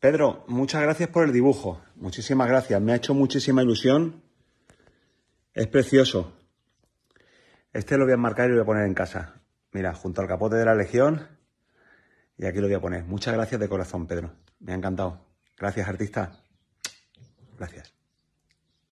Pedro, muchas gracias por el dibujo. Muchísimas gracias. Me ha hecho muchísima ilusión. Es precioso. Este lo voy a enmarcar y lo voy a poner en casa. Mira, junto al capote de la Legión. Y aquí lo voy a poner. Muchas gracias de corazón, Pedro. Me ha encantado. Gracias, artista. Gracias.